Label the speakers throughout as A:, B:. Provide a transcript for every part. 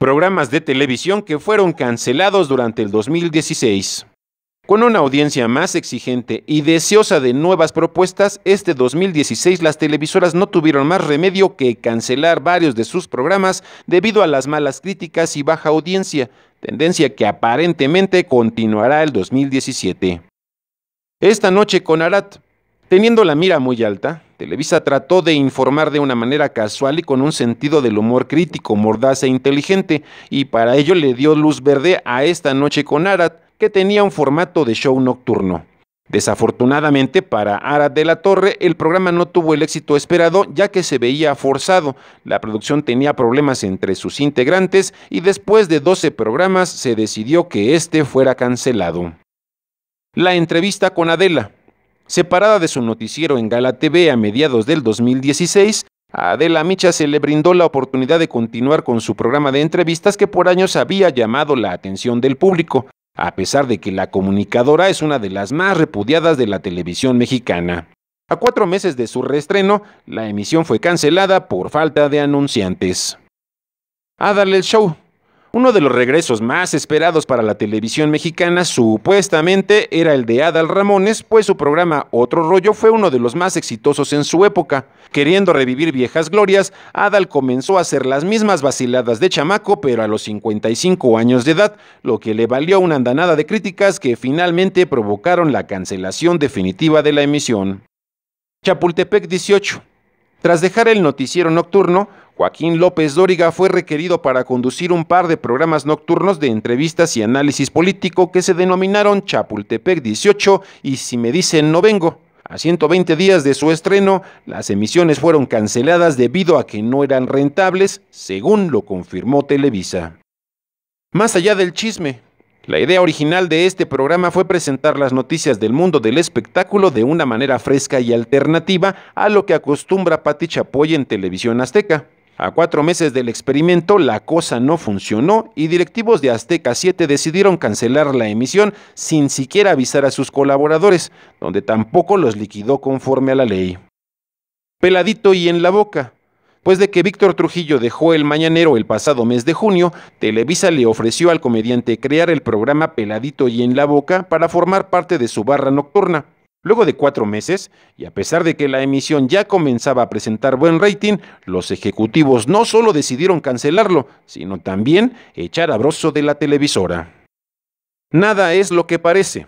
A: programas de televisión que fueron cancelados durante el 2016. Con una audiencia más exigente y deseosa de nuevas propuestas, este 2016 las televisoras no tuvieron más remedio que cancelar varios de sus programas debido a las malas críticas y baja audiencia, tendencia que aparentemente continuará el 2017. Esta noche con Arat, teniendo la mira muy alta, Televisa trató de informar de una manera casual y con un sentido del humor crítico, mordaz e inteligente, y para ello le dio luz verde a Esta Noche con Arad, que tenía un formato de show nocturno. Desafortunadamente para Arad de la Torre, el programa no tuvo el éxito esperado ya que se veía forzado. La producción tenía problemas entre sus integrantes y después de 12 programas se decidió que este fuera cancelado. La entrevista con Adela. Separada de su noticiero en Gala TV a mediados del 2016, Adela Micha se le brindó la oportunidad de continuar con su programa de entrevistas que por años había llamado la atención del público, a pesar de que la comunicadora es una de las más repudiadas de la televisión mexicana. A cuatro meses de su reestreno, la emisión fue cancelada por falta de anunciantes. A el show, uno de los regresos más esperados para la televisión mexicana supuestamente era el de Adal Ramones, pues su programa Otro Rollo fue uno de los más exitosos en su época. Queriendo revivir viejas glorias, Adal comenzó a hacer las mismas vaciladas de chamaco, pero a los 55 años de edad, lo que le valió una andanada de críticas que finalmente provocaron la cancelación definitiva de la emisión. Chapultepec 18. Tras dejar el noticiero nocturno, Joaquín López Dóriga fue requerido para conducir un par de programas nocturnos de entrevistas y análisis político que se denominaron Chapultepec 18 y Si me dicen no vengo. A 120 días de su estreno, las emisiones fueron canceladas debido a que no eran rentables, según lo confirmó Televisa. Más allá del chisme, la idea original de este programa fue presentar las noticias del mundo del espectáculo de una manera fresca y alternativa a lo que acostumbra Pati Chapoy en Televisión Azteca. A cuatro meses del experimento, la cosa no funcionó y directivos de Azteca 7 decidieron cancelar la emisión sin siquiera avisar a sus colaboradores, donde tampoco los liquidó conforme a la ley. Peladito y en la boca. Pues de que Víctor Trujillo dejó el mañanero el pasado mes de junio, Televisa le ofreció al comediante crear el programa Peladito y en la boca para formar parte de su barra nocturna. Luego de cuatro meses, y a pesar de que la emisión ya comenzaba a presentar buen rating, los ejecutivos no solo decidieron cancelarlo, sino también echar a Broso de la televisora. Nada es lo que parece.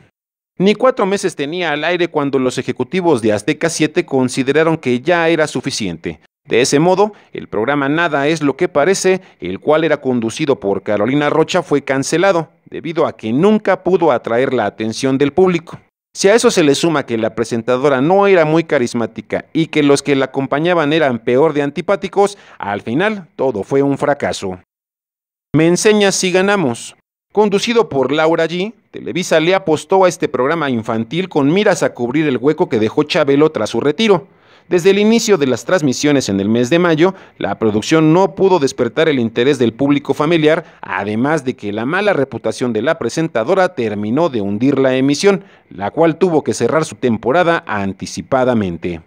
A: Ni cuatro meses tenía al aire cuando los ejecutivos de Azteca 7 consideraron que ya era suficiente. De ese modo, el programa Nada es lo que parece, el cual era conducido por Carolina Rocha, fue cancelado, debido a que nunca pudo atraer la atención del público. Si a eso se le suma que la presentadora no era muy carismática y que los que la acompañaban eran peor de antipáticos, al final todo fue un fracaso. Me enseñas si ganamos. Conducido por Laura G., Televisa le apostó a este programa infantil con miras a cubrir el hueco que dejó Chabelo tras su retiro. Desde el inicio de las transmisiones en el mes de mayo, la producción no pudo despertar el interés del público familiar, además de que la mala reputación de la presentadora terminó de hundir la emisión, la cual tuvo que cerrar su temporada anticipadamente.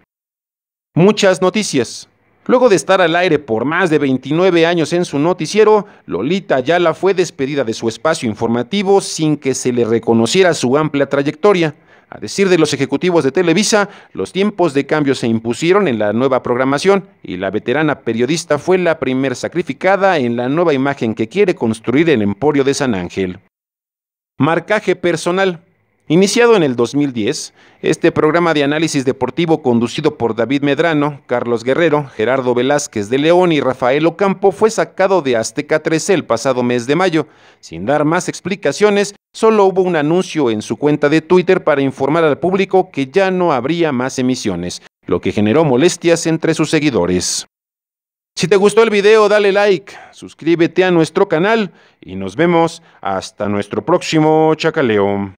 A: Muchas noticias. Luego de estar al aire por más de 29 años en su noticiero, Lolita Ayala fue despedida de su espacio informativo sin que se le reconociera su amplia trayectoria. A decir de los ejecutivos de Televisa, los tiempos de cambio se impusieron en la nueva programación y la veterana periodista fue la primer sacrificada en la nueva imagen que quiere construir el Emporio de San Ángel. Marcaje personal. Iniciado en el 2010, este programa de análisis deportivo conducido por David Medrano, Carlos Guerrero, Gerardo Velázquez de León y Rafael Ocampo fue sacado de Azteca 13 el pasado mes de mayo. Sin dar más explicaciones, Solo hubo un anuncio en su cuenta de Twitter para informar al público que ya no habría más emisiones, lo que generó molestias entre sus seguidores. Si te gustó el video, dale like, suscríbete a nuestro canal y nos vemos hasta nuestro próximo chacaleo.